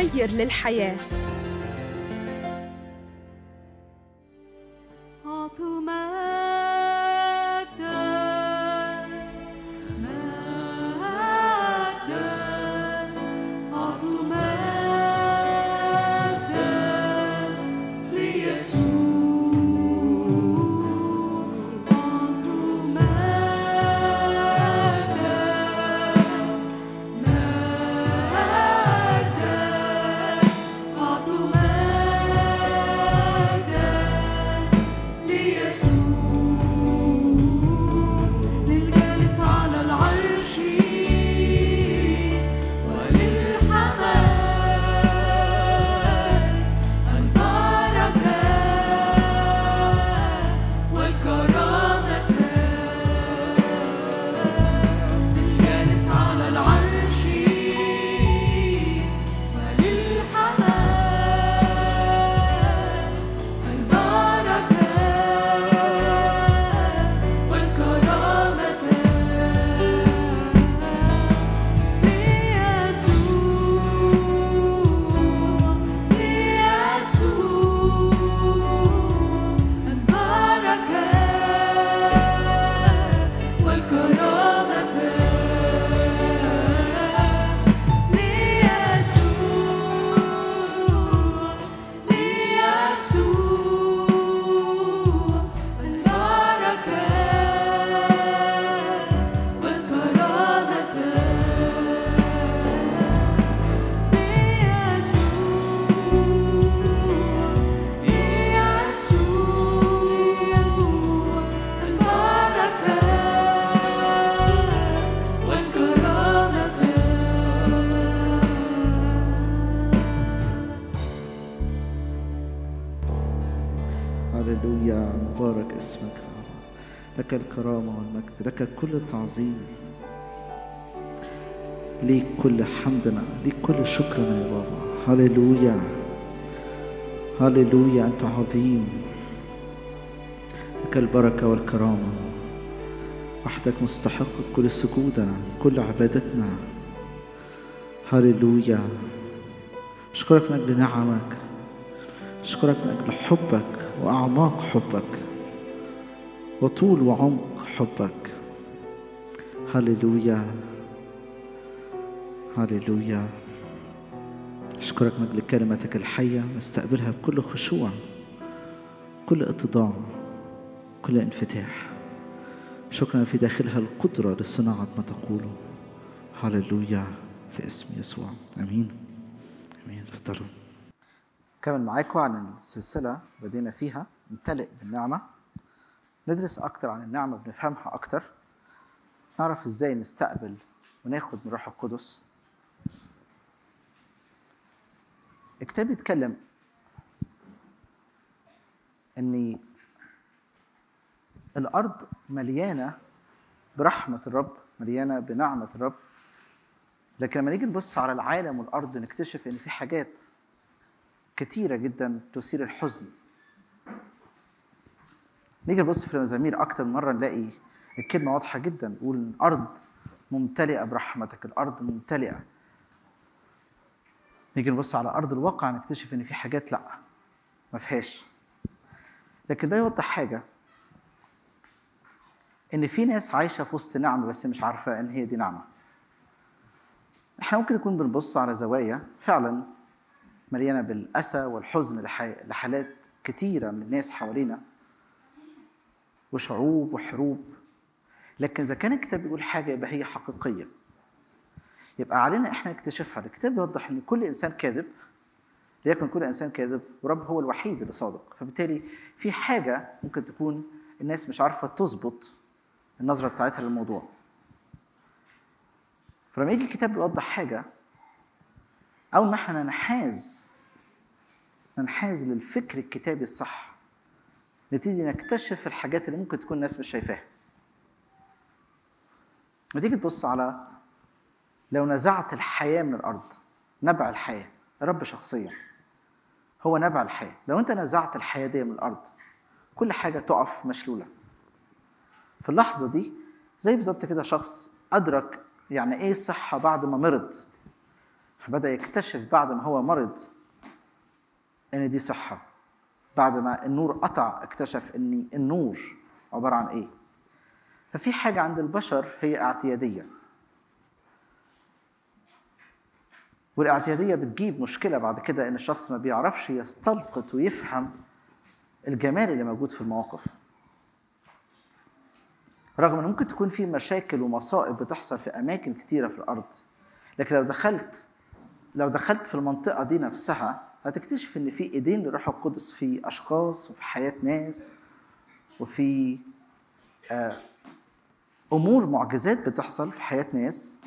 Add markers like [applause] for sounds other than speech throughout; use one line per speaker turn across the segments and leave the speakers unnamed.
مغير للحياه
لك كل تعظيم ليك كل حمدنا ليك كل شكرنا يا بابا هللويا هللويا انت عظيم لك البركه والكرامه وحدك مستحق كل سجودنا كل عبادتنا هللويا اشكرك من اجل نعمك اشكرك من اجل حبك واعماق حبك وطول وعمق حبك هللويا هللويا أشكرك من كلمتك الحية نستقبلها بكل خشوع كل اتضاع كل انفتاح شكرا في داخلها القدرة لصناعة ما تقوله هللويا في اسم يسوع أمين أمين تفضلوا كمل معاكم عن السلسلة بدينا فيها امتلئ بالنعمة ندرس أكتر عن النعمة بنفهمها أكتر نعرف إزاي نستقبل وناخد من روح القدس الكتاب يتكلم ان الارض مليانه برحمه الرب مليانه بنعمه الرب لكن لما نيجي نبص على العالم والارض نكتشف ان في حاجات كتيره جدا تثير الحزن نيجي نبص في المزامير اكتر من مره نلاقي الكلمه واضحه جدا الارض ممتلئه برحمتك الارض ممتلئه نيجي نبص على ارض الواقع نكتشف ان في حاجات لا ما فيهاش لكن ده يوضح حاجه ان في ناس عايشه في وسط نعمه بس مش عارفه ان هي دي نعمه احنا ممكن نكون بنبص على زوايا فعلا مليانه بالاسى والحزن لحالات كتيره من الناس حوالينا وشعوب وحروب لكن اذا كان الكتاب بيقول حاجه يبقى هي حقيقيه يبقى علينا احنا نكتشفها الكتاب بيوضح ان كل انسان كاذب ليكن كل انسان كاذب ورب هو الوحيد اللي صادق فبالتالي في حاجه ممكن تكون الناس مش عارفه تظبط النظره بتاعتها للموضوع فلما يجي الكتاب بيوضح حاجه اول ما احنا ننحاز ننحاز للفكر الكتابي الصح نبتدي نكتشف الحاجات اللي ممكن تكون الناس مش شايفاها ما تيجي تبص على لو نزعت الحياة من الأرض نبع الحياة رب شخصيا هو نبع الحياة لو أنت نزعت الحياة دي من الأرض كل حاجة تقف مشلولة في اللحظة دي زي بالظبط كده شخص أدرك يعني إيه صحة بعد ما مرض بدأ يكتشف بعد ما هو مرض إن دي صحة بعد ما النور قطع اكتشف ان النور عباره عن ايه ففي حاجه عند البشر هي اعتياديه والاعتياديه بتجيب مشكله بعد كده ان الشخص ما بيعرفش يستلقط ويفهم الجمال اللي موجود في المواقف رغم ان ممكن تكون في مشاكل ومصائب بتحصل في اماكن كتيره في الارض لكن لو دخلت لو دخلت في المنطقه دي نفسها هتكتشف ان في ايدين للروح القدس في اشخاص وفي حياه ناس وفي آه، امور معجزات بتحصل في حياه ناس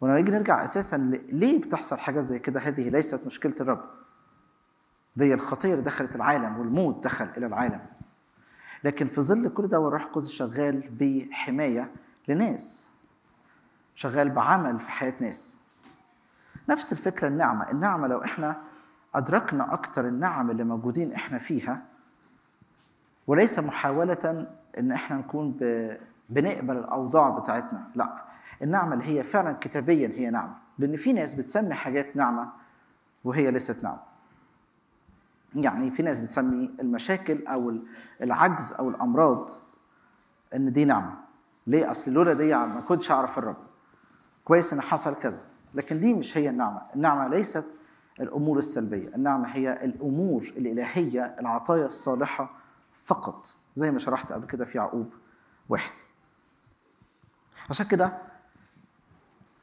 ولما نيجي نرجع اساسا ليه بتحصل حاجات زي كده هذه ليست مشكله الرب دي الخطيه اللي دخلت العالم والموت دخل الى العالم لكن في ظل كل ده والروح القدس شغال بحمايه لناس شغال بعمل في حياه ناس نفس الفكرة النعمة النعمة لو إحنا أدركنا أكتر النعم اللي موجودين إحنا فيها وليس محاولة إن إحنا نكون بنقبل الأوضاع بتاعتنا لا النعمة اللي هي فعلا كتابيا هي نعمة لأن في ناس بتسمي حاجات نعمة وهي ليست نعمة يعني في ناس بتسمي المشاكل أو العجز أو الأمراض إن دي نعمة ليه؟ أصل لولا دي ما كنتش أعرف الرب كويس إن حصل كذا لكن دي مش هي النعمة النعمة ليست الأمور السلبية النعمة هي الأمور الإلهية العطايا الصالحة فقط زي ما شرحت قبل كده في يعقوب واحد عشان كده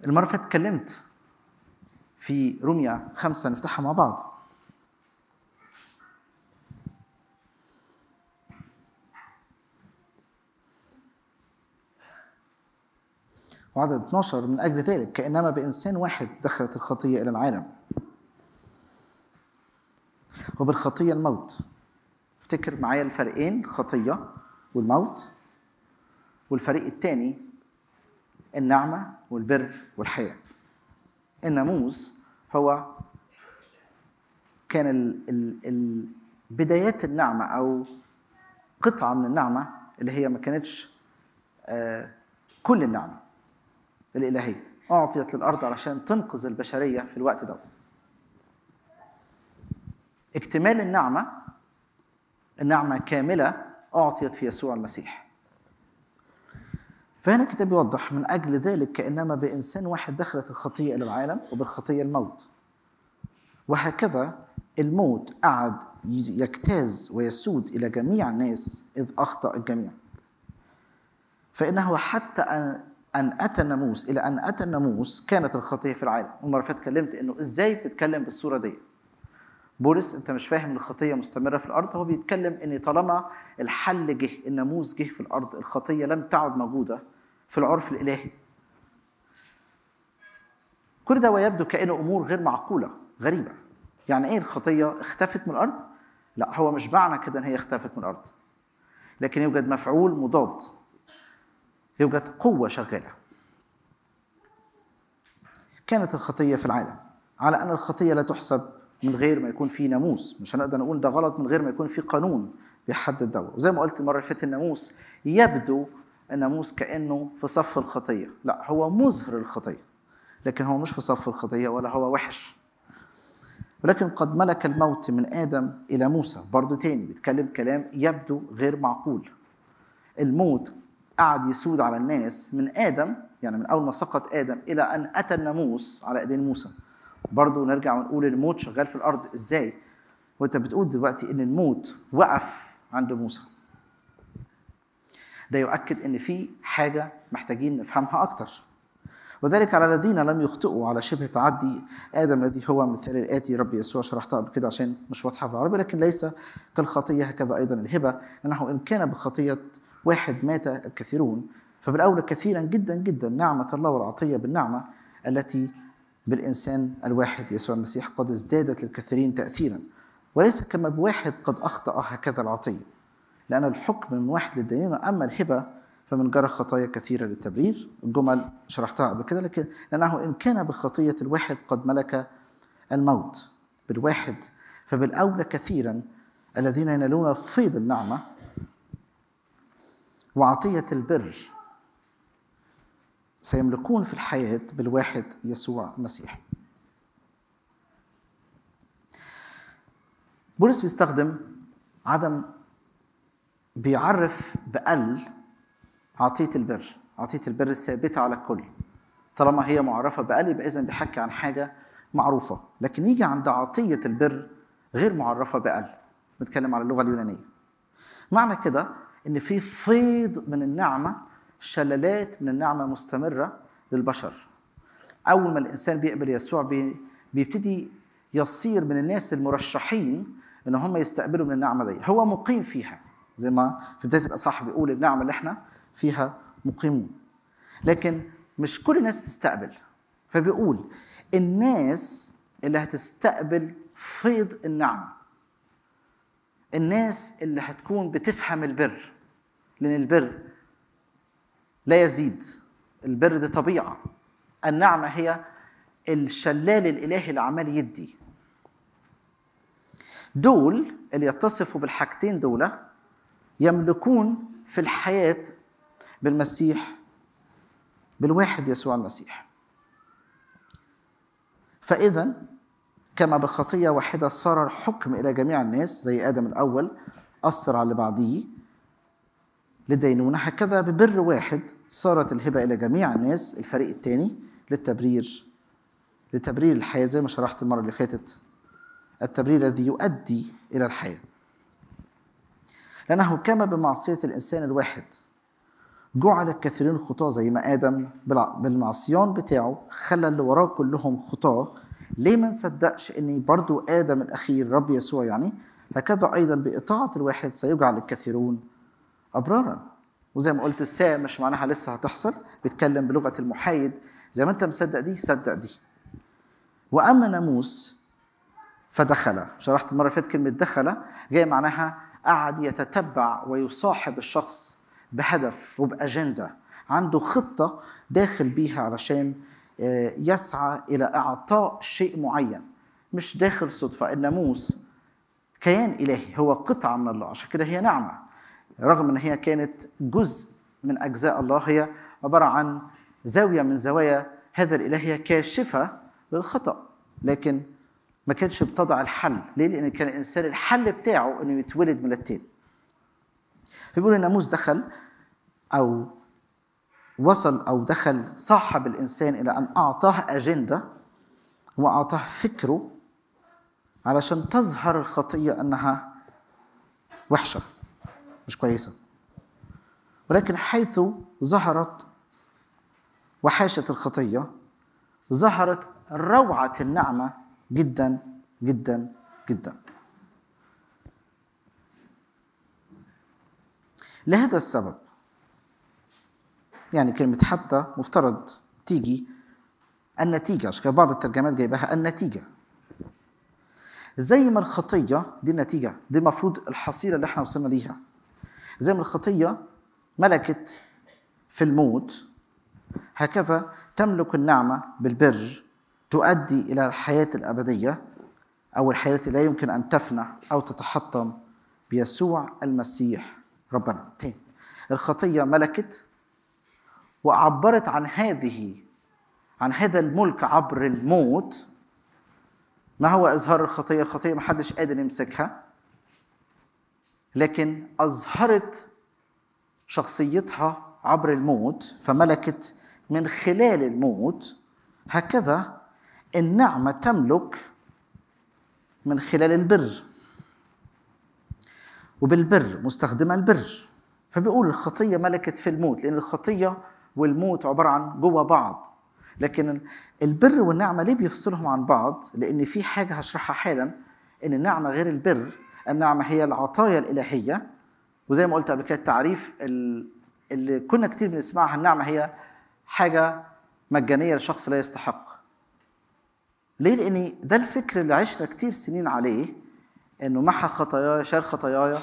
المرة اللي اتكلمت في روميا خمسة نفتحها مع بعض وعدد 12 من أجل ذلك كإنما بإنسان واحد دخلت الخطية إلى العالم وبالخطية الموت افتكر معايا الفريقين الخطيه والموت والفريق الثاني النعمة والبر والحياة الناموس هو كان ال ال ال بدايات النعمة أو قطعة من النعمة اللي هي ما كانتش آه، كل النعمة الإلهية أعطيت للأرض علشان تنقذ البشرية في الوقت ده اكتمال النعمة النعمة كاملة أعطيت في يسوع المسيح فهنا الكتاب يوضح من أجل ذلك كأنما بإنسان واحد دخلت الخطية إلى العالم وبالخطية الموت وهكذا الموت قعد يجتاز ويسود إلى جميع الناس إذ أخطأ الجميع فإنه حتى أن ان اتى الناموس الى ان اتى الناموس كانت الخطيه في العالم المره اللي اتكلمت انه ازاي بتتكلم بالصوره دي بولس انت مش فاهم الخطيه مستمره في الارض هو بيتكلم ان طالما الحل جه الناموس جه في الارض الخطيه لم تعد موجوده في العرف الالهي كل ده ويبدو كانه امور غير معقوله غريبه يعني ايه الخطيه اختفت من الارض لا هو مش معنى كده ان هي اختفت من الارض لكن يوجد مفعول مضاد يوجد قوة شغالة كانت الخطية في العالم على أن الخطية لا تحسب من غير ما يكون في ناموس مش هنقدر نقول ده غلط من غير ما يكون في قانون بيحدد دوره وزي ما قلت المرة اللي فاتت الناموس يبدو الناموس كأنه في صف الخطية لا هو مظهر الخطية لكن هو مش في صف الخطية ولا هو وحش ولكن قد ملك الموت من آدم إلى موسى برضو تاني بيتكلم كلام يبدو غير معقول الموت قعد يسود على الناس من ادم يعني من اول ما سقط ادم الى ان اتى الناموس على ايدين موسى برضه نرجع ونقول الموت شغال في الارض ازاي وانت بتقول دلوقتي ان الموت وقف عند موسى ده يؤكد ان في حاجه محتاجين نفهمها اكتر وذلك على الذين لم يخطئوا على شبه تعدي ادم الذي هو مثال الاتي رب يسوع شرحتها قبل كده عشان مش واضحه في العربي لكن ليس كالخطيه هكذا ايضا الهبه انه ان كان بخطيه واحد مات الكثيرون فبالأولى كثيرا جدا جدا نعمة الله والعطية بالنعمة التي بالإنسان الواحد يسوع المسيح قد ازدادت للكثيرين تأثيرا وليس كما بواحد قد أخطأ هكذا العطية لأن الحكم من واحد للدينونة أما الهبة فمن جرى خطايا كثيرة للتبرير الجمل شرحتها قبل كده لكن لأنه إن كان بخطية الواحد قد ملك الموت بالواحد فبالأولى كثيرا الذين ينالون فيض النعمة وعطية البر سيملكون في الحياة بالواحد يسوع المسيح بولس بيستخدم عدم بيعرف بقل عطية البر عطية البر الثابتة على الكل طالما هي معرفة بقل يبقى إذا بيحكي عن حاجة معروفة لكن يجي عند عطية البر غير معرفة بقل بنتكلم على اللغة اليونانية معنى كده ان في فيض من النعمه شلالات من النعمه مستمره للبشر اول ما الانسان بيقبل يسوع بيبتدي يصير من الناس المرشحين ان هم يستقبلوا من النعمه دي هو مقيم فيها زي ما في بدايه الاصحاح بيقول النعمه اللي احنا فيها مقيمون لكن مش كل الناس بتستقبل فبيقول الناس اللي هتستقبل فيض النعمه الناس اللي هتكون بتفهم البر لأن البر لا يزيد البر دي طبيعة النعمة هي الشلال الإلهي اللي عمال يدي دول اللي يتصفوا بالحاجتين دول يملكون في الحياة بالمسيح بالواحد يسوع المسيح فإذا كما بخطية واحدة صار الحكم إلى جميع الناس زي آدم الأول أثر على اللي لدينونة هكذا ببر واحد صارت الهبة إلى جميع الناس الفريق الثاني للتبرير لتبرير الحياة زي ما شرحت المرة اللي فاتت التبرير الذي يؤدي إلى الحياة لأنه كما بمعصية الإنسان الواحد جعل الكثيرين خطاة زي ما آدم بالمعصيان بتاعه خلى اللي وراه كلهم خطاة ليه ما نصدقش إن برضو آدم الأخير رب يسوع يعني هكذا أيضا بإطاعة الواحد سيجعل الكثيرون ابرارا وزي ما قلت الساء مش معناها لسه هتحصل بيتكلم بلغه المحايد زي ما انت مصدق دي صدق دي واما ناموس فدخل شرحت المره اللي فاتت كلمه دخل جاي معناها قعد يتتبع ويصاحب الشخص بهدف وباجنده عنده خطه داخل بيها علشان آه، يسعى الى اعطاء شيء معين مش داخل صدفه الناموس كيان الهي هو قطعه من الله عشان كده هي نعمه رغم ان هي كانت جزء من اجزاء الله هي عباره عن زاويه من زوايا هذا الاله هي كاشفه للخطا لكن ما كانش بتضع الحل ليه لان كان الانسان الحل بتاعه انه يتولد من التين فبيقول الناموس دخل او وصل او دخل صاحب الانسان الى ان اعطاه اجنده واعطاه فكره علشان تظهر الخطيه انها وحشه مش كويسة ولكن حيث ظهرت وحاشة الخطية ظهرت روعة النعمة جدا جدا جدا لهذا السبب يعني كلمة حتى مفترض تيجي النتيجة عشان بعض الترجمات جايبها النتيجة زي ما الخطية دي النتيجة دي المفروض الحصيلة اللي احنا وصلنا ليها زي ما الخطية ملكت في الموت هكذا تملك النعمة بالبر تؤدي إلى الحياة الأبدية أو الحياة التي لا يمكن أن تفنى أو تتحطم بيسوع المسيح ربنا الخطية ملكت وعبرت عن هذه عن هذا الملك عبر الموت ما هو إظهار الخطية الخطية محدش قادر يمسكها لكن أظهرت شخصيتها عبر الموت فملكت من خلال الموت هكذا النعمة تملك من خلال البر وبالبر مستخدمة البر فبيقول الخطية ملكت في الموت لأن الخطية والموت عبارة عن جوه بعض لكن البر والنعمة ليه بيفصلهم عن بعض؟ لأن في حاجة هشرحها حالا إن النعمة غير البر النعمة هي العطايا الإلهية وزي ما قلت قبل كده التعريف اللي كنا كتير بنسمعها النعمة هي حاجة مجانية لشخص لا يستحق ليه؟ لأن ده الفكر اللي عشنا كتير سنين عليه إنه محى خطاياي شال خطاياي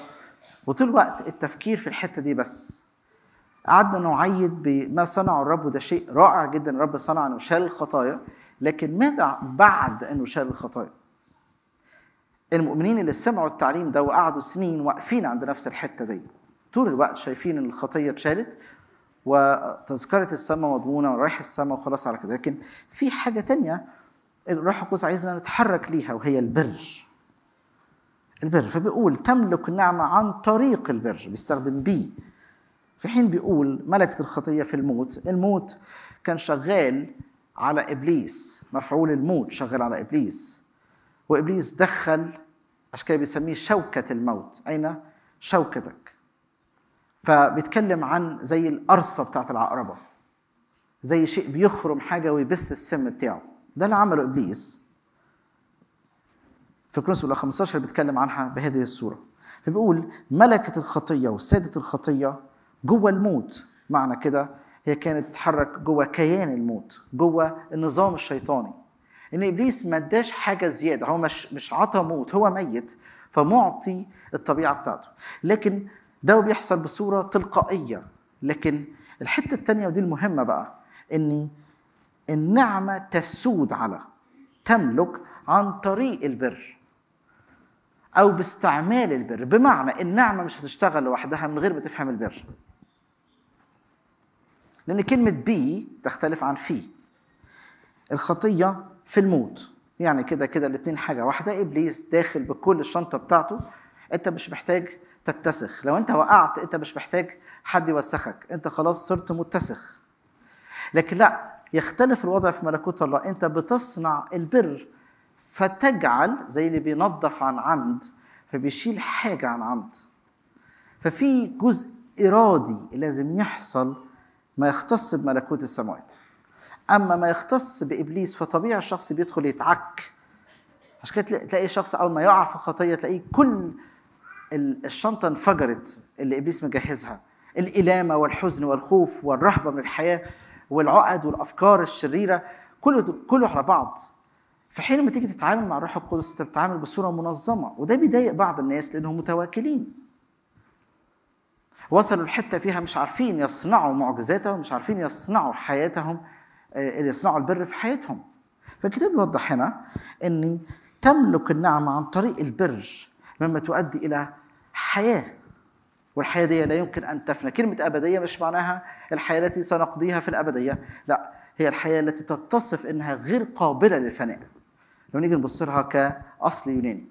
وطول الوقت التفكير في الحتة دي بس قعدنا نعيد بما صنعه الرب وده شيء رائع جدا الرب صنع انه شال الخطايا لكن ماذا بعد انه شال الخطايا؟ المؤمنين اللي سمعوا التعليم ده وقعدوا سنين واقفين عند نفس الحته دي طول الوقت شايفين ان الخطيه اتشالت وتذكره السماء مضمونه ورايح السماء وخلاص على كده لكن في حاجه تانية الروح القدس عايزنا نتحرك ليها وهي البر البر فبيقول تملك النعمه عن طريق البر بيستخدم بي في حين بيقول ملكه الخطيه في الموت الموت كان شغال على ابليس مفعول الموت شغال على ابليس وابليس دخل عشان كده بيسميه شوكة الموت أين شوكتك فبيتكلم عن زي القرصة بتاعت العقربة زي شيء بيخرم حاجة ويبث السم بتاعه ده اللي عمله إبليس في كرونس الأولى 15 بيتكلم عنها بهذه الصورة فبيقول ملكة الخطية وسادة الخطية جوه الموت معنى كده هي كانت تتحرك جوه كيان الموت جوه النظام الشيطاني ان ابليس ما اداش حاجه زياده هو مش مش عطى موت هو ميت فمعطي الطبيعه بتاعته لكن ده بيحصل بصوره تلقائيه لكن الحته الثانيه ودي المهمه بقى ان النعمه تسود على تملك عن طريق البر او باستعمال البر بمعنى النعمه مش هتشتغل لوحدها من غير ما تفهم البر لان كلمه بي تختلف عن في الخطيه في الموت يعني كده كده الاثنين حاجه واحده ابليس داخل بكل الشنطه بتاعته انت مش محتاج تتسخ لو انت وقعت انت مش محتاج حد يوسخك انت خلاص صرت متسخ لكن لا يختلف الوضع في ملكوت الله انت بتصنع البر فتجعل زي اللي بينظف عن عمد فبيشيل حاجه عن عمد ففي جزء ارادي لازم يحصل ما يختص بملكوت السماوات اما ما يختص بابليس فطبيعي الشخص بيدخل يتعك عشان كده تلاقي شخص اول ما يقع في خطيه تلاقيه كل الشنطه انفجرت اللي ابليس مجهزها الالامه والحزن والخوف والرهبه من الحياه والعقد والافكار الشريره كله كله على بعض في حين لما تيجي تتعامل مع الروح القدس انت بتتعامل بصوره منظمه وده بيضايق بعض الناس لانهم متواكلين وصلوا لحته فيها مش عارفين يصنعوا معجزاتهم مش عارفين يصنعوا حياتهم اللي يصنعوا البر في حياتهم فالكتاب يوضح هنا ان تملك النعمه عن طريق البر مما تؤدي الى حياه والحياه دي لا يمكن ان تفنى كلمه ابديه مش معناها الحياه التي سنقضيها في الابديه لا هي الحياه التي تتصف انها غير قابله للفناء لو نيجي نبص لها كاصل يوناني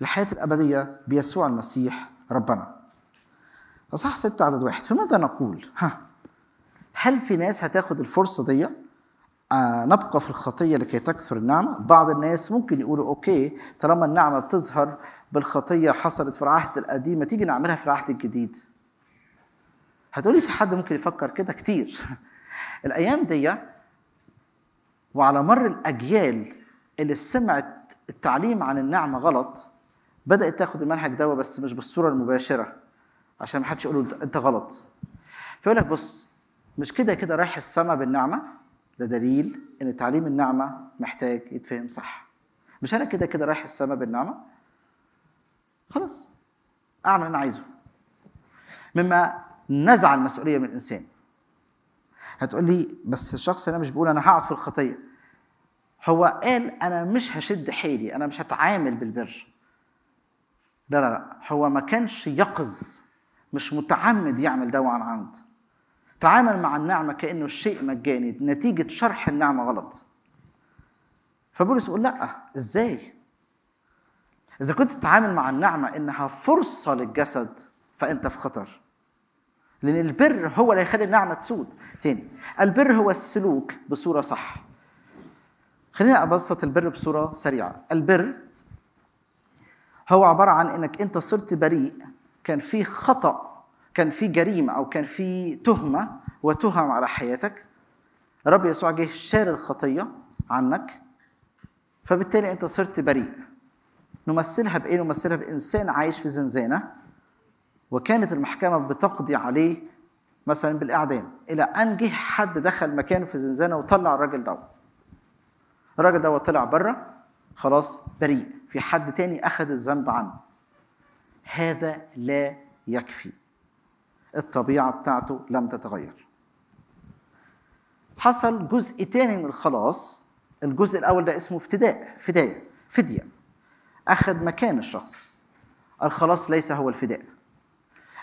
الحياه الابديه بيسوع المسيح ربنا اصح ستة عدد واحد فماذا نقول ها هل في ناس هتاخد الفرصه دي آه نبقى في الخطيه لكي تكثر النعمه بعض الناس ممكن يقولوا اوكي طالما النعمه بتظهر بالخطيه حصلت في العهد القديم ما تيجي نعملها في العهد الجديد هتقولي في حد ممكن يفكر كده كتير [laughs] الايام دي وعلى مر الاجيال اللي سمعت التعليم عن النعمه غلط بدات تاخد المنهج ده بس مش بالصوره المباشره عشان ما حدش يقول انت غلط فيقول لك بص مش كده كده رايح السما بالنعمه ده دليل ان تعليم النعمه محتاج يتفهم صح مش انا كده كده رايح السما بالنعمه خلاص اعمل اللي انا عايزه مما نزع المسؤوليه من الانسان هتقول لي بس الشخص هنا مش بيقول انا هقعد في الخطيه هو قال انا مش هشد حيلي انا مش هتعامل بالبر لا لا لا هو ما كانش يقظ مش متعمد يعمل ده عن عند تعامل مع النعمة كأنه الشيء مجاني نتيجة شرح النعمة غلط فبولس يقول لأ إزاي إذا كنت بتتعامل مع النعمة إنها فرصة للجسد فأنت في خطر لأن البر هو اللي هيخلي النعمة تسود تاني البر هو السلوك بصورة صح خلينا أبسط البر بصورة سريعة البر هو عبارة عن إنك أنت صرت بريء كان في خطأ كان في جريمه او كان في تهمه وتهم على حياتك الرب يسوع جه شال الخطيه عنك فبالتالي انت صرت بريء نمثلها بايه نمثلها بانسان عايش في زنزانه وكانت المحكمه بتقضي عليه مثلا بالاعدام الى ان جه حد دخل مكانه في زنزانه وطلع الراجل دوت الراجل دوت طلع بره خلاص بريء في حد تاني اخذ الذنب عنه هذا لا يكفي الطبيعة بتاعته لم تتغير حصل جزء تاني من الخلاص الجزء الأول ده اسمه افتداء فداية فدية أخذ مكان الشخص الخلاص ليس هو الفداء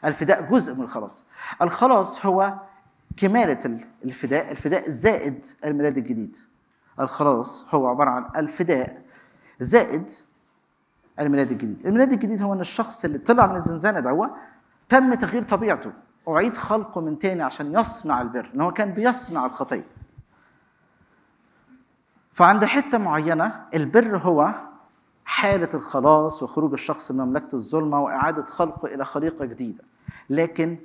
الفداء جزء من الخلاص الخلاص هو كمالة الفداء الفداء زائد الميلاد الجديد الخلاص هو عبارة عن الفداء زائد الميلاد الجديد الميلاد الجديد هو ان الشخص اللي طلع من الزنزانة ده تم تغيير طبيعته أعيد خلقه من تاني عشان يصنع البر إن هو كان بيصنع الخطية فعند حتة معينة البر هو حالة الخلاص وخروج الشخص من مملكة الظلمة وإعادة خلقه إلى خليقة جديدة لكن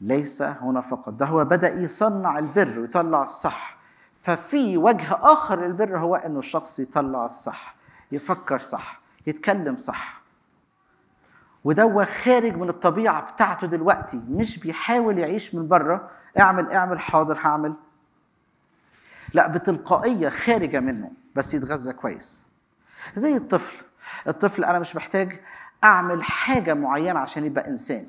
ليس هنا فقط ده هو بدأ يصنع البر ويطلع الصح ففي وجه آخر للبر هو أن الشخص يطلع الصح يفكر صح يتكلم صح ودوا خارج من الطبيعه بتاعته دلوقتي مش بيحاول يعيش من بره اعمل اعمل حاضر هعمل لا بتلقائيه خارجه منه بس يتغذى كويس زي الطفل الطفل انا مش محتاج اعمل حاجه معينه عشان يبقى انسان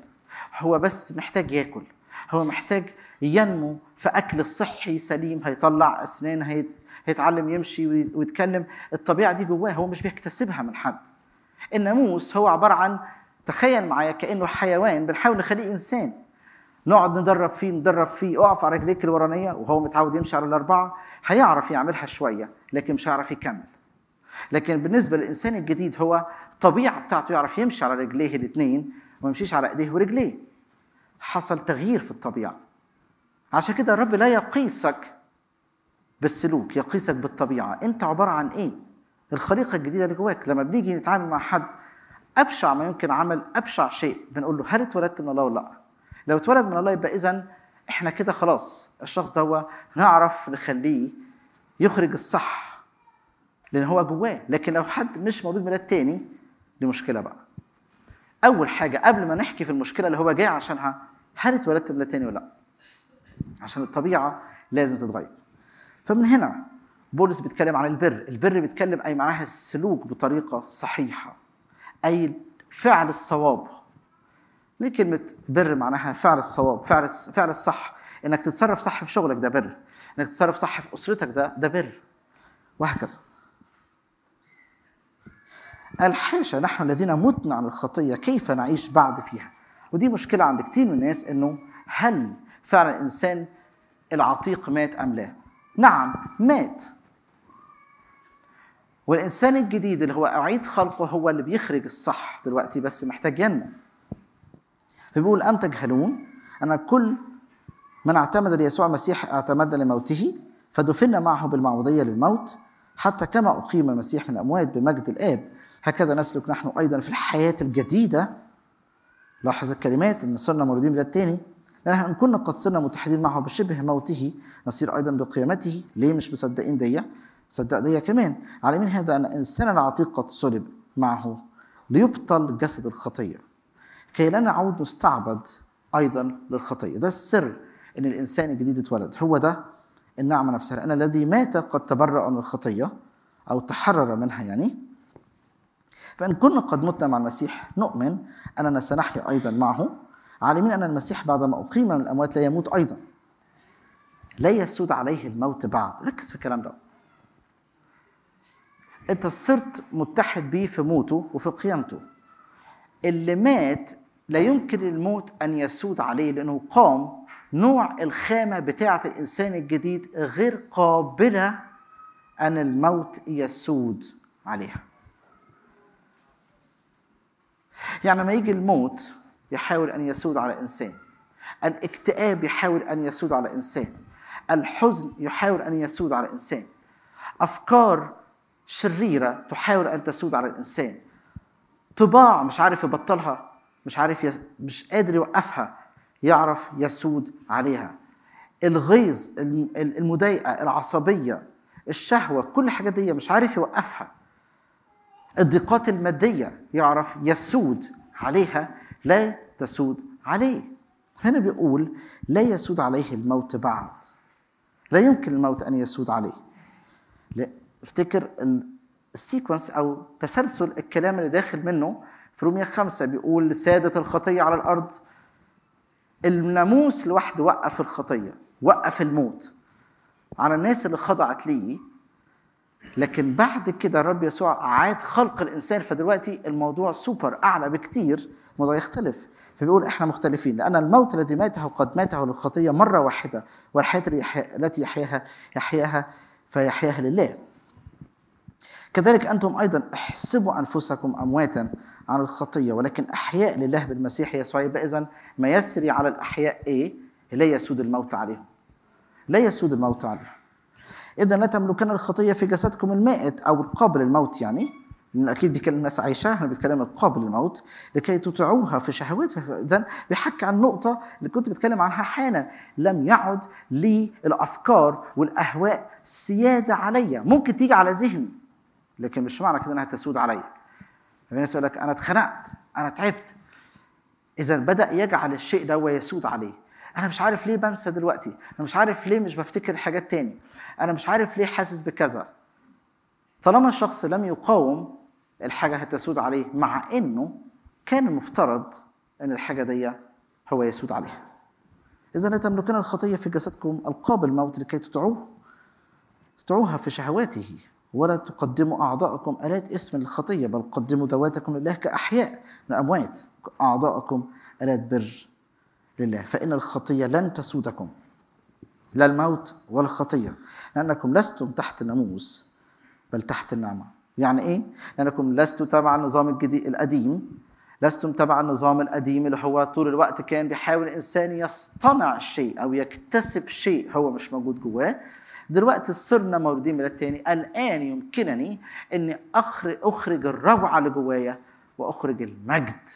هو بس محتاج ياكل هو محتاج ينمو في اكل صحي سليم هيطلع اسنان هيتعلم يمشي ويتكلم الطبيعه دي جواه هو مش بيكتسبها من حد الناموس هو عباره عن تخيل معايا كانه حيوان بنحاول نخليه انسان نقعد ندرب فيه ندرب فيه اقف على رجليك الورانيه وهو متعود يمشي على الاربعه هيعرف يعملها شويه لكن مش هيعرف يكمل لكن بالنسبه للانسان الجديد هو الطبيعه بتاعته يعرف يمشي على رجليه الاثنين وما يمشيش على ايديه ورجليه حصل تغيير في الطبيعه عشان كده الرب لا يقيسك بالسلوك يقيسك بالطبيعه انت عباره عن ايه الخليقه الجديده اللي جواك لما بنيجي نتعامل مع حد ابشع ما يمكن عمل ابشع شيء بنقول له هل اتولدت من الله ولا لا؟ لو اتولد من الله يبقى اذا احنا كده خلاص الشخص ده هو نعرف نخليه يخرج الصح لان هو جواه لكن لو حد مش مولود ميلاد تاني دي مشكله بقى اول حاجه قبل ما نحكي في المشكله اللي هو جاي عشانها هل اتولدت ميلاد تاني ولا لا عشان الطبيعه لازم تتغير فمن هنا بولس بيتكلم عن البر البر بيتكلم اي معناها السلوك بطريقه صحيحه أي فعل الصواب ليه كلمة بر معناها فعل الصواب فعل فعل الصح إنك تتصرف صح في شغلك ده بر إنك تتصرف صح في أسرتك ده ده بر وهكذا قال حاشا نحن الذين متنا عن الخطية كيف نعيش بعد فيها ودي مشكلة عند كتير من الناس إنه هل فعلا الإنسان العتيق مات أم لا نعم مات والإنسان الجديد اللي هو أعيد خلقه هو اللي بيخرج الصح دلوقتي بس محتاج ينمو فبيقول أم تجهلون أن كل من اعتمد ليسوع المسيح اعتمد لموته فدفنا معه بالمعوضية للموت حتى كما أقيم المسيح من الأموات بمجد الآب هكذا نسلك نحن أيضا في الحياة الجديدة لاحظ الكلمات إن صرنا مولودين من الثاني لأن إن كنا قد صرنا متحدين معه بشبه موته نصير أيضا بقيامته ليه مش مصدقين ديه تصدق دي كمان على مين هذا أن انسان العتيق قد صلب معه ليبطل جسد الخطية كي لا نعود نستعبد أيضا للخطية ده السر أن الإنسان الجديد اتولد هو ده النعمة نفسها انا الذي مات قد تبرأ من الخطية أو تحرر منها يعني فإن كنا قد متنا مع المسيح نؤمن أننا سنحيا أيضا معه عالمين أن المسيح بعدما أقيم من الأموات لا يموت أيضا لا يسود عليه الموت بعد ركز في الكلام ده انت صرت متحد به في موته وفي قيامته اللي مات لا يمكن الموت ان يسود عليه لانه قام نوع الخامه بتاعه الانسان الجديد غير قابله ان الموت يسود عليها يعني لما يجي الموت يحاول ان يسود على انسان الاكتئاب يحاول ان يسود على انسان الحزن يحاول ان يسود على انسان افكار شريره تحاول ان تسود على الانسان طباع مش عارف يبطلها مش عارف ي... مش قادر يوقفها يعرف يسود عليها الغيظ المضايقه العصبيه الشهوه كل الحاجات دي مش عارف يوقفها الضيقات الماديه يعرف يسود عليها لا تسود عليه هنا بيقول لا يسود عليه الموت بعد لا يمكن الموت ان يسود عليه افتكر السيكونس او تسلسل الكلام اللي داخل منه في رومية خمسة بيقول سادت الخطية على الأرض الناموس لوحده وقف الخطية وقف الموت على الناس اللي خضعت ليه لكن بعد كده الرب يسوع عاد خلق الإنسان فدلوقتي الموضوع سوبر أعلى بكتير الموضوع يختلف فبيقول احنا مختلفين لان الموت الذي ماته قد ماته للخطيه مره واحده والحياه التي يحياها يحياها فيحياها لله كذلك أنتم أيضا احسبوا أنفسكم أمواتا عن الخطية ولكن أحياء لله بالمسيح يسوع يبقى إذا ما يسري على الأحياء إيه؟ لا يسود الموت عليهم لا يسود الموت عليهم إذا لا تملكن الخطية في جسدكم المائت أو القابل للموت يعني لأن أكيد بيتكلم الناس عايشة احنا بنتكلم القابل للموت لكي تطيعوها في شهواتها إذا بيحكي عن نقطة اللي كنت بتكلم عنها حالا لم يعد لي الأفكار والأهواء سيادة عليا ممكن تيجي على ذهني لكن مش معنى كده انها تسود عليا الناس يقول لك انا اتخنقت انا تعبت اذا بدا يجعل الشيء ده يسود عليه انا مش عارف ليه بنسى دلوقتي انا مش عارف ليه مش بفتكر حاجات تاني انا مش عارف ليه حاسس بكذا طالما الشخص لم يقاوم الحاجه هتسود عليه مع انه كان المفترض ان الحاجه دي هو يسود عليها اذا لا تملكون الخطيه في جسدكم القابل الموت لكي تطعوه تطعوها في شهواته ولا تقدموا أعضاءكم آلات اسم للخطية بل قدموا ذواتكم لله كأحياء من نعم، الأموات أعضاءكم آلات بر لله فإن الخطية لن تسودكم لا الموت ولا الخطية لأنكم لستم تحت الناموس بل تحت النعمة يعني إيه؟ لأنكم لستم تبع النظام الجديد القديم لستم تبع النظام القديم اللي هو طول الوقت كان بيحاول الإنسان يصطنع شيء أو يكتسب شيء هو مش موجود جواه دلوقتي صرنا مولودين من التاني الآن يمكنني أني أخرج, أخرج الروعة اللي جوايا وأخرج المجد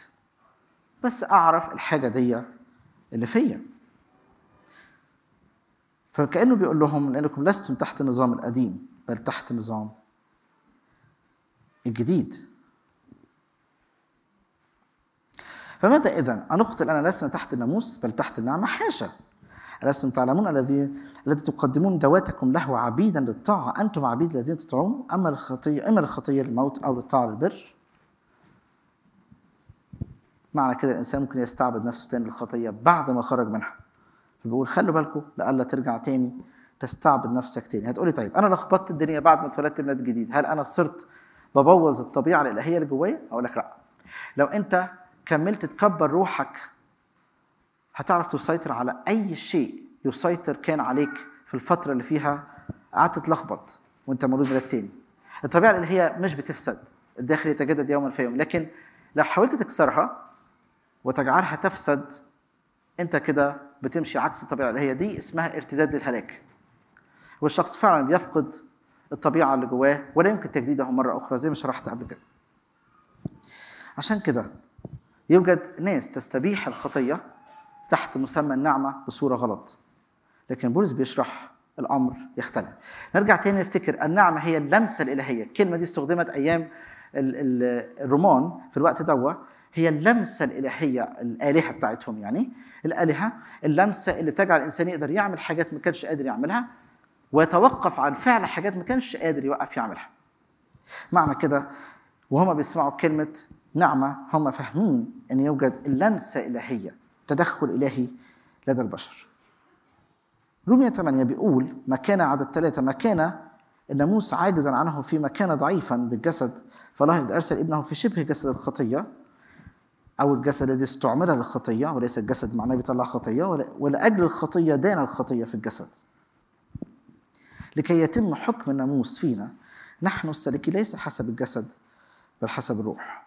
بس أعرف الحاجة دي اللي فيا فكأنه بيقول لهم لأنكم لستم تحت النظام القديم بل تحت النظام الجديد فماذا إذا أنخطي أنا لسنا تحت الناموس بل تحت النعمة حاشا ألستم تعلمون الذي الذي تقدمون دواتكم له عبيدا للطاعة أنتم عبيد الذين تطعون أما الخطية إما الخطية للموت أو للطاعة للبر معنى كده الإنسان ممكن يستعبد نفسه تاني للخطية بعد ما خرج منها فبيقول خلوا بالكم لألا ترجع تاني تستعبد نفسك تاني هتقولي طيب أنا لخبطت الدنيا بعد ما اتولدت من جديد هل أنا صرت ببوظ الطبيعة الإلهية اللي جوايا؟ أقول لك لأ لو أنت كملت تكبر روحك هتعرف تسيطر على اي شيء يسيطر كان عليك في الفتره اللي فيها قعدت تلخبط وانت مولود بلد تاني الطبيعه اللي هي مش بتفسد الداخل يتجدد يوما يوم لكن لو حاولت تكسرها وتجعلها تفسد انت كده بتمشي عكس الطبيعه اللي هي دي اسمها ارتداد للهلاك والشخص فعلا بيفقد الطبيعه اللي جواه ولا يمكن تجديدها مره اخرى زي ما شرحت قبل كده عشان كده يوجد ناس تستبيح الخطيه تحت مسمى النعمه بصوره غلط لكن بولس بيشرح الامر يختلف نرجع تاني نفتكر النعمه هي اللمسه الالهيه الكلمه دي استخدمت ايام الرومان في الوقت دوا هي اللمسه الالهيه الالهه بتاعتهم يعني الالهه اللمسه اللي بتجعل الانسان يقدر يعمل حاجات ما كانش قادر يعملها ويتوقف عن فعل حاجات ما كانش قادر يوقف يعملها معنى كده وهما بيسمعوا كلمه نعمه هما فاهمين ان يوجد اللمسه الالهيه تدخل إلهي لدى البشر رومية 8 بيقول ما كان عدد ثلاثة ما كان الناموس عاجزا عنه في كان ضعيفا بالجسد فالله أرسل ابنه في شبه جسد الخطية أو الجسد الذي استعمل للخطية وليس الجسد معناه بيطلع خطية ولأجل الخطية دان الخطية في الجسد لكي يتم حكم الناموس فينا نحن السالكين ليس حسب الجسد بل حسب الروح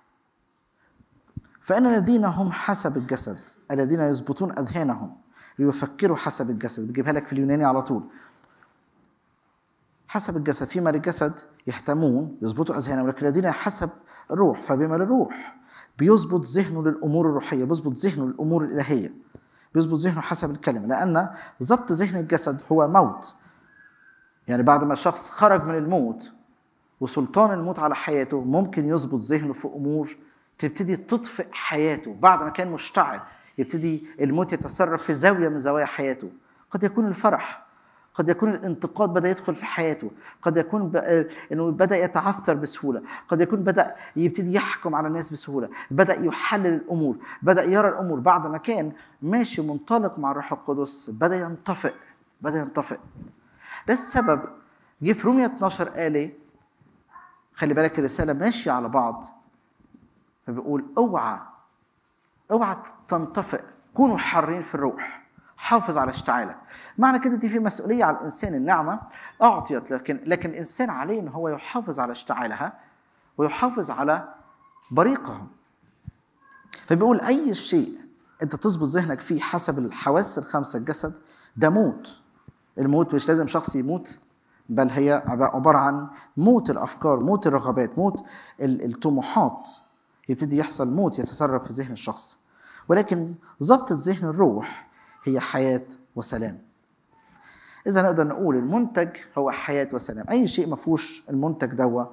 فإن الذين هم حسب الجسد الذين يضبطون أذهانهم ليفكروا حسب الجسد بجيبها لك في اليوناني على طول حسب الجسد فيما للجسد يحتمون يظبطوا أذهانهم لكن الذين حسب الروح فبما للروح بيظبط ذهنه للأمور الروحية بيظبط ذهنه للأمور الإلهية بيظبط ذهنه حسب الكلمة لأن ضبط ذهن الجسد هو موت يعني بعد ما الشخص خرج من الموت وسلطان الموت على حياته ممكن يظبط ذهنه في أمور تبتدي تطفئ حياته بعد ما كان مشتعل يبتدي الموت يتصرف في زاويه من زوايا حياته قد يكون الفرح قد يكون الانتقاد بدا يدخل في حياته قد يكون ب... آه، انه بدا يتعثر بسهوله قد يكون بدا يبتدي يحكم على الناس بسهوله بدا يحلل الامور بدا يرى الامور بعد ما كان ماشي منطلق مع الروح القدس بدا ينطفئ بدا ينطفئ ده السبب جه في رومية 12 قال خلي بالك الرساله ماشيه على بعض فبيقول اوعى اوعى تنطفئ كونوا حارين في الروح حافظ على اشتعالك معنى كده دي في مسؤوليه على الانسان النعمه اعطيت لكن لكن الانسان عليه ان هو يحافظ على اشتعالها ويحافظ على بريقهم فبيقول اي شيء انت تظبط ذهنك فيه حسب الحواس الخمسه الجسد ده موت الموت مش لازم شخص يموت بل هي عباره عن موت الافكار موت الرغبات موت الطموحات يبتدي يحصل موت يتسرب في ذهن الشخص ولكن ضبطة ذهن الروح هي حياة وسلام إذا نقدر نقول المنتج هو حياة وسلام أي شيء ما فيهوش المنتج دوا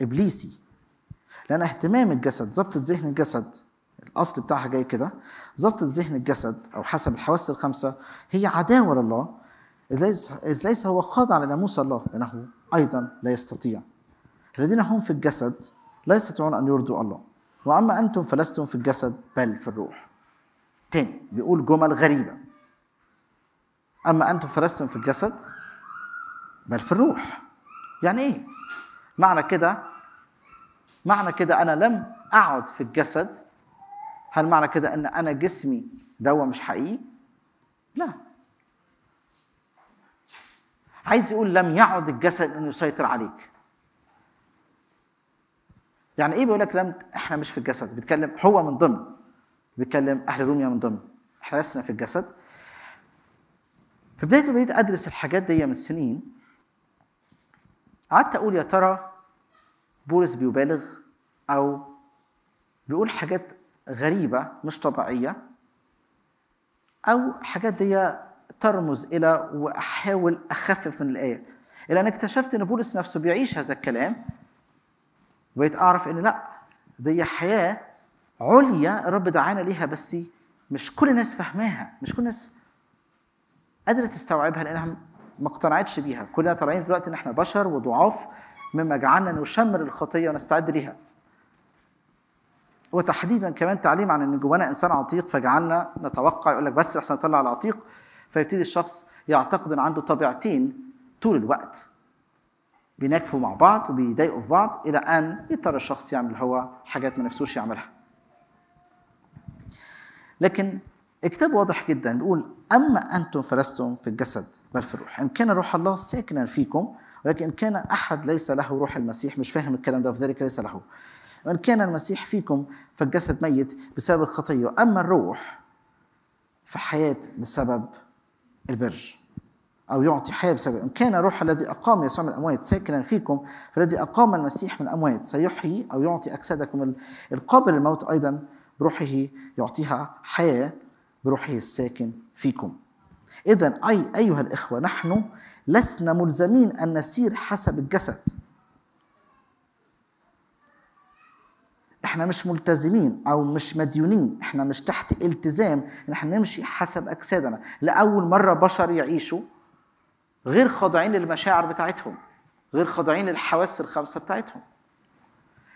إبليسي لأن اهتمام الجسد ضبطة ذهن الجسد الأصل بتاعها جاي كده ضبطة ذهن الجسد أو حسب الحواس الخمسة هي عداوة لله إذ ليس هو خاضع لناموس الله لأنه أيضا لا يستطيع الذين هم في الجسد لا يستطيعون أن يرضوا الله وأما أنتم فلستم في الجسد بل في الروح تاني بيقول جمل غريبة أما أنتم فلستم في الجسد بل في الروح يعني إيه؟ معنى كده معنى كده أنا لم أعد في الجسد هل معنى كده أن أنا جسمي دوا مش حقيقي؟ لا عايز يقول لم يعد الجسد أن يسيطر عليك يعني ايه بيقول لك لم احنا مش في الجسد بيتكلم هو من ضمن بيتكلم اهل روميا يعني من ضمن احنا لسنا في الجسد في بدايه بديت ادرس الحاجات دي من سنين قعدت اقول يا ترى بولس بيبالغ او بيقول حاجات غريبه مش طبيعيه او حاجات دي ترمز الى واحاول اخفف من الايه الى ان اكتشفت ان بولس نفسه بيعيش هذا الكلام وبقيت اعرف ان لا دي حياه عليا الرب دعانا ليها بس مش كل الناس فاهماها مش كل الناس قادره تستوعبها لانها ما اقتنعتش بيها كلنا طالعين دلوقتي ان احنا بشر وضعاف مما جعلنا نشمر الخطيه ونستعد ليها وتحديدا كمان تعليم عن ان جوانا انسان عتيق فجعلنا نتوقع يقول لك بس احسن نطلع العتيق فيبتدي الشخص يعتقد ان عنده طبيعتين طول الوقت بينكفوا مع بعض وبيضايقوا في بعض الى ان يضطر الشخص يعمل هو حاجات ما نفسوش يعملها لكن الكتاب واضح جدا بيقول اما انتم فلستم في الجسد بل في الروح ان كان روح الله ساكنا فيكم ولكن ان كان احد ليس له روح المسيح مش فاهم الكلام ده فذلك ليس له وان كان المسيح فيكم فالجسد ميت بسبب الخطيه اما الروح فحياه بسبب البر أو يعطي حياة بسبب إن كان روح الذي أقام يسوع من الأموات ساكنا فيكم فالذي أقام المسيح من الأموات سيحيي أو يعطي أجسادكم القابل للموت أيضا بروحه يعطيها حياة بروحه الساكن فيكم إذا أي أيها الإخوة نحن لسنا ملزمين أن نسير حسب الجسد احنا مش ملتزمين او مش مديونين احنا مش تحت التزام ان احنا نمشي حسب اجسادنا لاول مره بشر يعيشوا غير خاضعين للمشاعر بتاعتهم غير خاضعين للحواس الخمسه بتاعتهم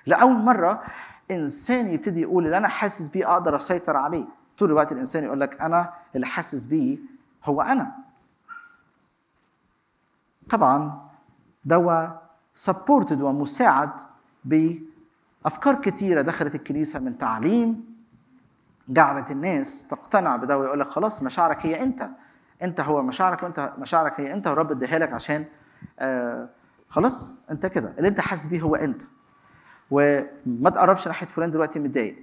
لاول مره انسان يبتدي يقول اللي انا حاسس بيه اقدر اسيطر عليه طول الوقت الانسان يقول لك انا اللي حاسس بيه هو انا طبعا دواء سبورتد ومساعد بافكار كتيره دخلت الكنيسه من تعليم جعلت الناس تقتنع بده يقول لك خلاص مشاعرك هي انت انت هو مشاعرك وانت مشاعرك هي انت ورب اديها لك عشان آه خلاص انت كده اللي انت حاسس بيه هو انت وما تقربش ناحيه فلان دلوقتي متضايق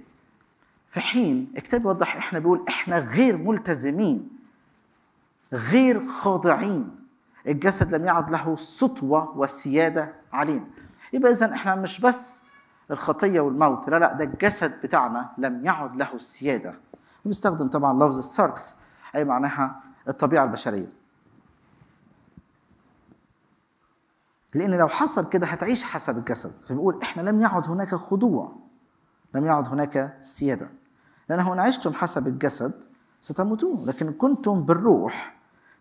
في حين الكتاب بيوضح احنا بيقول احنا غير ملتزمين غير خاضعين الجسد لم يعد له سطوه وسياده علينا يبقى اذا احنا مش بس الخطيه والموت لا لا ده الجسد بتاعنا لم يعد له السياده بنستخدم طبعا لفظ الساركس اي معناها الطبيعه البشريه لان لو حصل كده هتعيش حسب الجسد فبيقول احنا لم يعد هناك خضوع لم يعد هناك سياده لانه ان عشتم حسب الجسد ستموتون لكن كنتم بالروح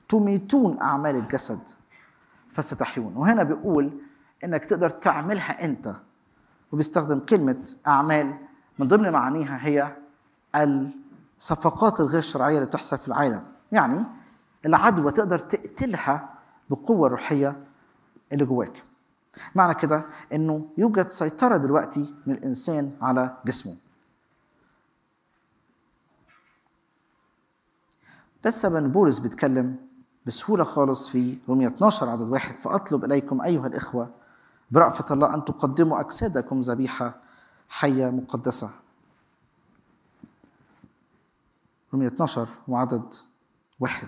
تميتون اعمال الجسد فستحيون وهنا بيقول انك تقدر تعملها انت وبيستخدم كلمه اعمال من ضمن معانيها هي الصفقات الغير شرعيه اللي بتحصل في العالم يعني العدوى تقدر تقتلها بقوة روحية اللي جواك معنى كده انه يوجد سيطرة دلوقتي من الانسان على جسمه لسه بن بولس بيتكلم بسهولة خالص في رومية 12 عدد واحد فأطلب إليكم أيها الإخوة برأفة الله أن تقدموا أجسادكم ذبيحة حية مقدسة رومية 12 وعدد واحد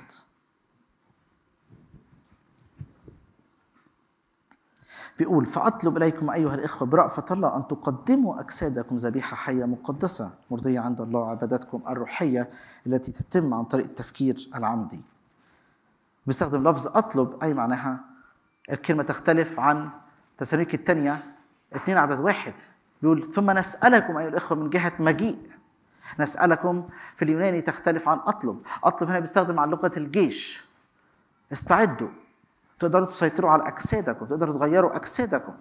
بيقول فأطلب إليكم أيها الإخوة برأفة الله أن تقدموا أجسادكم ذبيحة حية مقدسة مرضية عند الله عبادتكم الروحية التي تتم عن طريق التفكير العمدي بيستخدم لفظ أطلب أي معناها الكلمة تختلف عن تسالونيك الثانية اثنين عدد واحد بيقول ثم نسألكم أيها الإخوة من جهة مجيء نسألكم في اليوناني تختلف عن أطلب أطلب هنا بيستخدم على لغة الجيش استعدوا تقدروا تسيطروا على أجسادكم تقدروا تغيروا أجسادكم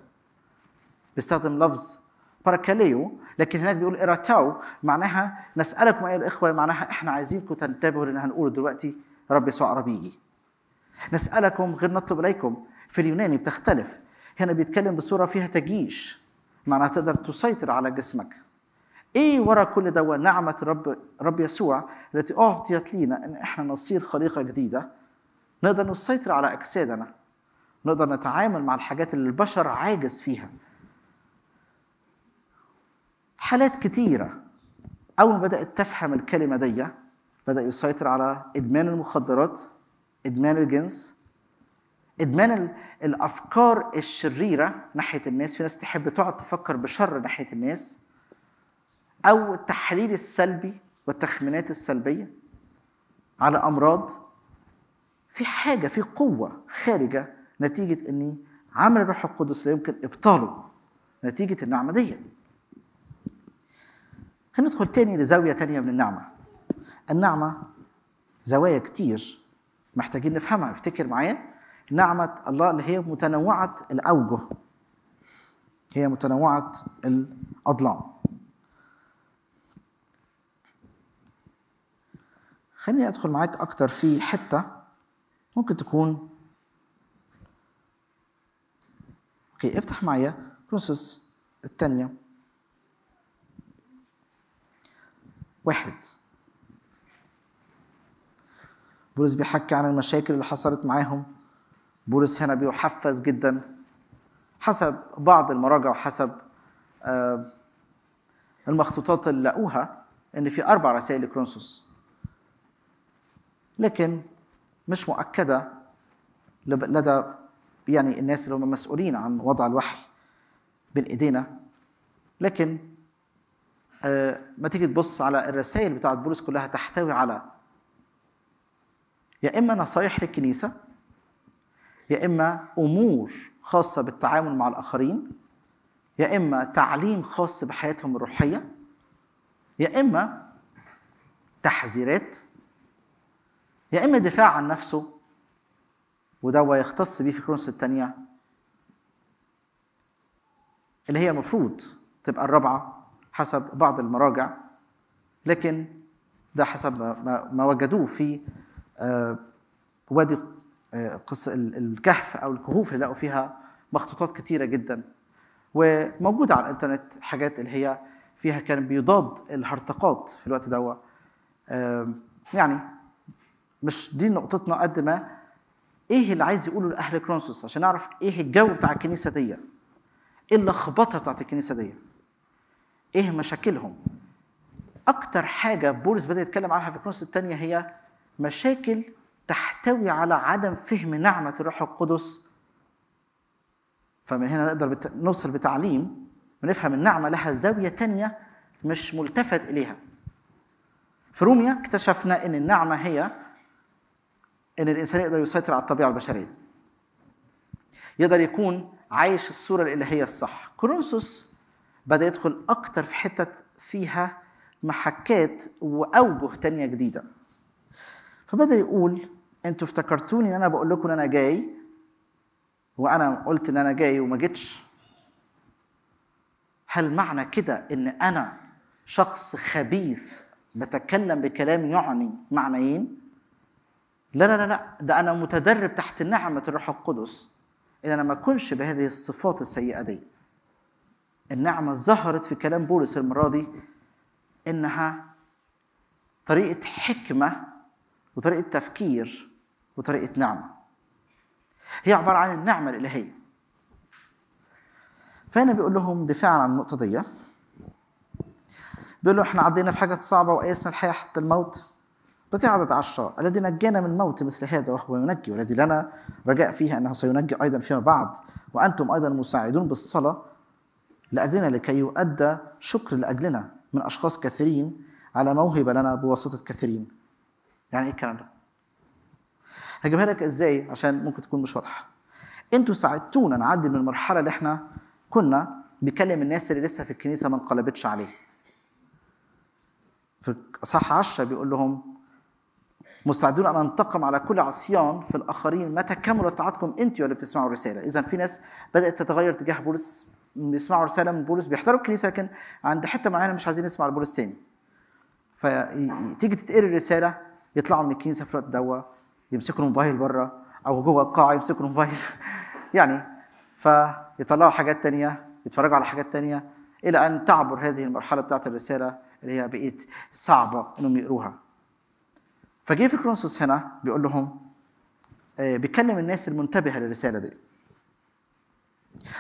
بيستخدم لفظ باركاليو لكن هناك بيقول إراتاو معناها نسألكم أيها الإخوة معناها إحنا عايزينكم تنتبهوا لأن هنقوله دلوقتي رب يسوع عربيجي نسألكم غير نطلب إليكم في اليوناني بتختلف هنا بيتكلم بصورة فيها تجيش معناها تقدر تسيطر على جسمك ايه ورا كل ده نعمه رب رب يسوع التي اعطيت لينا ان احنا نصير خليقه جديده نقدر نسيطر على اجسادنا نقدر نتعامل مع الحاجات اللي البشر عاجز فيها حالات كتيره اول ما بدات تفهم الكلمه دي بدا يسيطر على ادمان المخدرات ادمان الجنس ادمان الافكار الشريره ناحيه الناس في ناس تحب تقعد تفكر بشر ناحيه الناس أو التحليل السلبي والتخمينات السلبية على أمراض في حاجة في قوة خارجة نتيجة أني عمل الروح القدس لا يمكن إبطاله نتيجة النعمة دي هندخل تاني لزاوية تانية من النعمة النعمة زوايا كتير محتاجين نفهمها افتكر معايا نعمة الله اللي هي متنوعة الأوجه هي متنوعة الأضلاع خليني أدخل معاك أكتر في حتة ممكن تكون اوكي افتح معايا كروسس الثانية واحد بولس بيحكي عن المشاكل اللي حصلت معاهم بولس هنا بيحفز جدا حسب بعض المراجع وحسب آه، المخطوطات اللي لقوها ان في اربع رسائل لكرونسوس لكن مش مؤكده لدى يعني الناس اللي هم مسؤولين عن وضع الوحي بين ايدينا لكن آه، ما تيجي تبص على الرسائل بتاعت بولس كلها تحتوي على يا اما نصايح للكنيسه يا اما امور خاصه بالتعامل مع الاخرين يا اما تعليم خاص بحياتهم الروحيه يا اما تحذيرات يا اما دفاع عن نفسه وده يختص بيه في كرونس الثانيه اللي هي المفروض تبقى الرابعه حسب بعض المراجع لكن ده حسب ما, وجدوه في آه، وادي آه، قص الكهف او الكهوف اللي لقوا فيها مخطوطات كتيره جدا وموجوده على الانترنت حاجات اللي هي فيها كان بيضاد الهرطقات في الوقت ده آه، يعني مش دي نقطتنا قد ما ايه اللي عايز يقوله لاهل كرونسوس عشان نعرف ايه الجو بتاع الكنيسه دي ايه اللخبطه بتاعت الكنيسه دي ايه مشاكلهم اكتر حاجه بولس بدا يتكلم عنها في كرونسوس الثانيه هي مشاكل تحتوي على عدم فهم نعمه الروح القدس فمن هنا نقدر بت... نوصل بتعليم ونفهم النعمه لها زاويه تانية مش ملتفت اليها في روميا اكتشفنا ان النعمه هي ان الانسان يقدر يسيطر على الطبيعه البشريه يقدر يكون عايش الصوره الالهيه الصح كرونسوس بدا يدخل اكتر في حتت فيها محكات واوجه تانية جديده فبدا يقول انتوا افتكرتوني ان انا بقول لكم ان انا جاي وانا قلت ان انا جاي وما جيتش هل معنى كده ان انا شخص خبيث بتكلم بكلام يعني معنيين لا لا لا ده انا متدرب تحت نعمه الروح القدس ان انا ما اكونش بهذه الصفات السيئه دي النعمه ظهرت في كلام بولس المره دي انها طريقه حكمه وطريقه تفكير وطريقه نعمه هي عباره عن النعمه الالهيه فهنا بيقول لهم دفاعا عن النقطه دي بيقول له احنا عدينا في حاجات صعبه وقيسنا الحياه حتى الموت بقاعدة طيب، عشرة الذي نجانا من موت مثل هذا وهو ينجي والذي لنا رجاء فيها أنه سينجي أيضا فيما بعد وأنتم أيضا مساعدون بالصلاة لأجلنا لكي يؤدى شكر لأجلنا من أشخاص كثيرين على موهبة لنا بواسطة كثيرين يعني إيه الكلام ده؟ هجيبها لك إزاي عشان ممكن تكون مش واضحة أنتوا ساعدتونا نعدي من المرحلة اللي إحنا كنا بكلم الناس اللي لسه في الكنيسة ما انقلبتش عليه في أصح عشرة بيقول لهم مستعدون ان انتقم على كل عصيان في الاخرين متى كملت طاعتكم انت اللي بتسمعوا الرساله، اذا في ناس بدات تتغير تجاه بولس بيسمعوا رساله من بولس بيحترموا الكنيسه لكن عند حته معينه مش عايزين نسمع لبولس تاني. فتيجي تتقري الرساله يطلعوا من الكنيسه في الوقت دوا يمسكوا الموبايل بره او جوه القاعه يمسكوا الموبايل [laughs] يعني فيطلعوا حاجات تانيه يتفرجوا على حاجات تانيه الى ان تعبر هذه المرحله بتاعت الرساله اللي هي بقيت صعبه انهم يقروها. فجه في كرونسوس هنا بيقول لهم آه، بيكلم الناس المنتبهه للرساله دي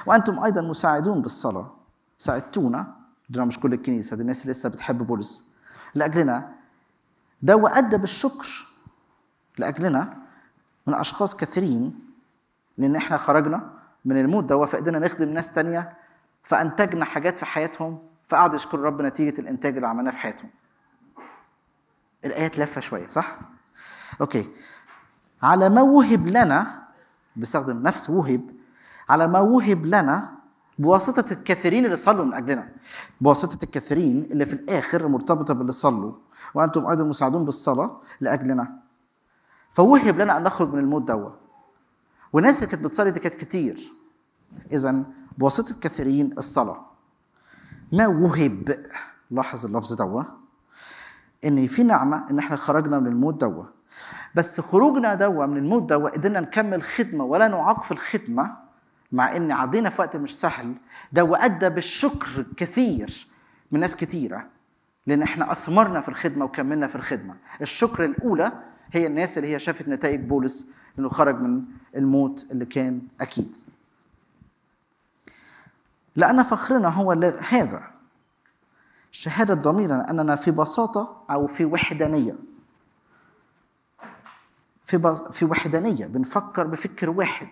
وانتم ايضا مساعدون بالصلاه ساعدتونا دي مش كل الكنيسه دي الناس اللي لسه بتحب بولس لاجلنا ده وادى بالشكر لاجلنا من اشخاص كثيرين لان احنا خرجنا من الموت ده فقدنا نخدم ناس تانية فانتجنا حاجات في حياتهم فقعدوا يشكروا رب نتيجه الانتاج اللي عملناه في حياتهم الايات لفة شوية صح؟ أوكي على ما وهب لنا بيستخدم نفس وهب على ما وهب لنا بواسطة الكثيرين اللي صلوا من أجلنا بواسطة الكثيرين اللي في الآخر مرتبطة باللي صلوا وأنتم أيضا مساعدون بالصلاة لأجلنا فوهب لنا أن نخرج من الموت دوت والناس اللي كانت بتصلي دي كانت كتير إذا بواسطة كثيرين الصلاة ما وهب لاحظ اللفظ دوت ان في نعمه ان احنا خرجنا من الموت دوا بس خروجنا دوا من الموت دوا قدرنا نكمل خدمه ولا نعاق في الخدمه مع ان عدينا في وقت مش سهل دوا ادى بالشكر كثير من ناس كثيره لان احنا اثمرنا في الخدمه وكملنا في الخدمه الشكر الاولى هي الناس اللي هي شافت نتائج بولس انه خرج من الموت اللي كان اكيد لان فخرنا هو هذا شهادة ضميرنا أننا في بساطة أو في وحدانية في, بص... في وحدانية بنفكر بفكر واحد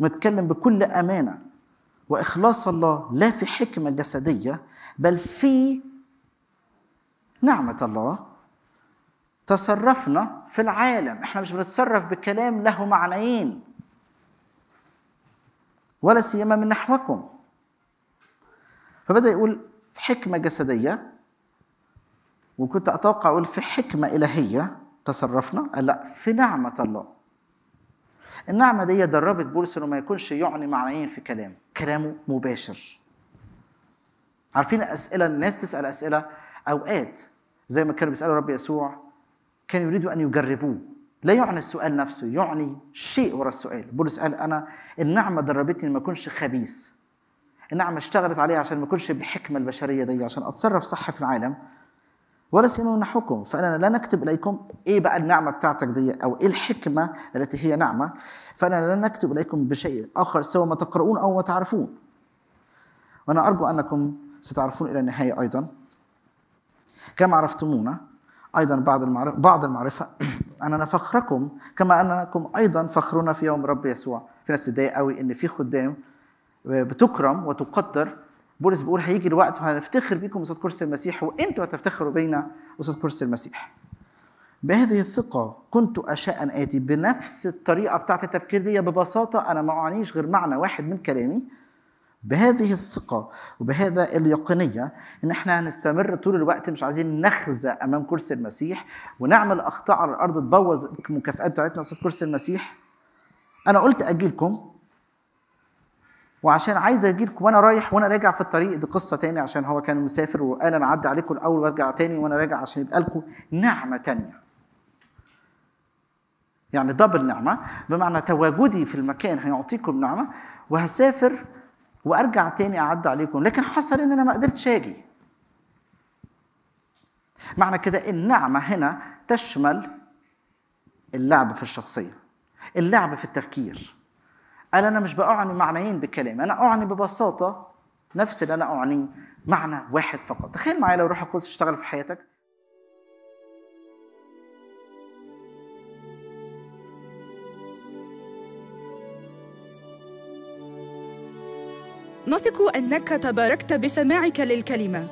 نتكلم بكل أمانة وإخلاص الله لا في حكمة جسدية بل في نعمة الله تصرفنا في العالم احنا مش بنتصرف بكلام له معنيين ولا سيما من نحوكم فبدأ يقول في حكمة جسدية وكنت أتوقع أقول في حكمة إلهية تصرفنا قال لا في نعمة الله النعمة دي دربت بولس إنه ما يكونش يعني معنيين في كلامه كلامه مباشر عارفين أسئلة الناس تسأل أسئلة أوقات زي ما كانوا بيسألوا رب يسوع كانوا يريدوا أن يجربوه لا يعني السؤال نفسه يعني شيء وراء السؤال بولس قال أنا النعمة دربتني ما أكونش خبيث النعمه اشتغلت عليه عشان ما اكونش بالحكمه البشريه دي عشان اتصرف صح في العالم ولا سيما فانا لا نكتب اليكم ايه بقى النعمه بتاعتك دي او ايه الحكمه التي هي نعمه فانا لا نكتب اليكم بشيء اخر سوى ما تقرؤون او ما تعرفون وانا ارجو انكم ستعرفون الى النهايه ايضا كما عرفتمونا ايضا بعض المعرفه بعض [clears throat] المعرفه اننا فخركم كما انكم ايضا فخرنا في يوم رب يسوع في ناس تضايق قوي ان في خدام بتكرم وتقدر بولس بيقول هيجي الوقت وهنفتخر بيكم قصاد كرسي المسيح وانتوا هتفتخروا بينا قصاد كرسي المسيح بهذه الثقة كنت أشاء أن آتي بنفس الطريقة بتاعت التفكير دي ببساطة أنا ما أعنيش غير معنى واحد من كلامي بهذه الثقة وبهذا اليقينية إن إحنا هنستمر طول الوقت مش عايزين نخزى أمام كرسي المسيح ونعمل أخطاء على الأرض تبوظ المكافآت بتاعتنا قصاد كرسي المسيح أنا قلت أجيلكم وعشان عايز اجيلك وانا رايح وانا راجع في الطريق دي قصه تاني عشان هو كان مسافر وقال انا اعدي عليكم الاول وارجع تاني وانا راجع عشان يبقى لكم نعمه تانيه. يعني دبل نعمه بمعنى تواجدي في المكان هيعطيكم نعمه وهسافر وارجع تاني اعدي عليكم لكن حصل ان انا ما قدرتش اجي. معنى كده النعمه هنا تشمل اللعب في الشخصيه اللعب في التفكير قال أنا مش بأعني معنيين بالكلام أنا أعني ببساطة نفس اللي أنا أعنيه معنى واحد فقط تخيل معايا لو روح القدس اشتغل في حياتك
نثق أنك تباركت بسماعك للكلمة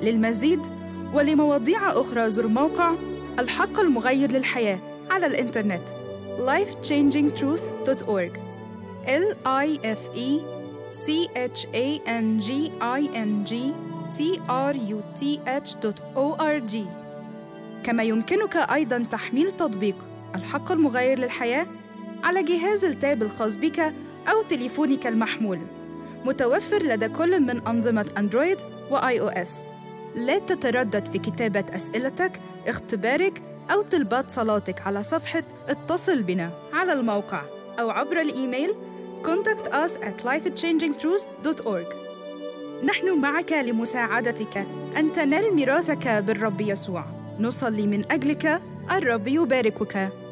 للمزيد ولمواضيع أخرى زر موقع الحق المغير للحياة على الإنترنت lifechangingtruth.org L I F E C H A N G I N G T R U T H O R G كما يمكنك أيضا تحميل تطبيق الحق المغير للحياة على جهاز التاب الخاص بك أو تليفونك المحمول متوفر لدى كل من أنظمة أندرويد وآي أو إس لا تتردد في كتابة أسئلتك، اختبارك أو طلبات صلاتك على صفحة اتصل بنا على الموقع أو عبر الإيميل contact us at lifechangingtruth.org نحن معك لمساعدتك أن تنال ميراثك بالرب يسوع نصلي من أجلك الرب يباركك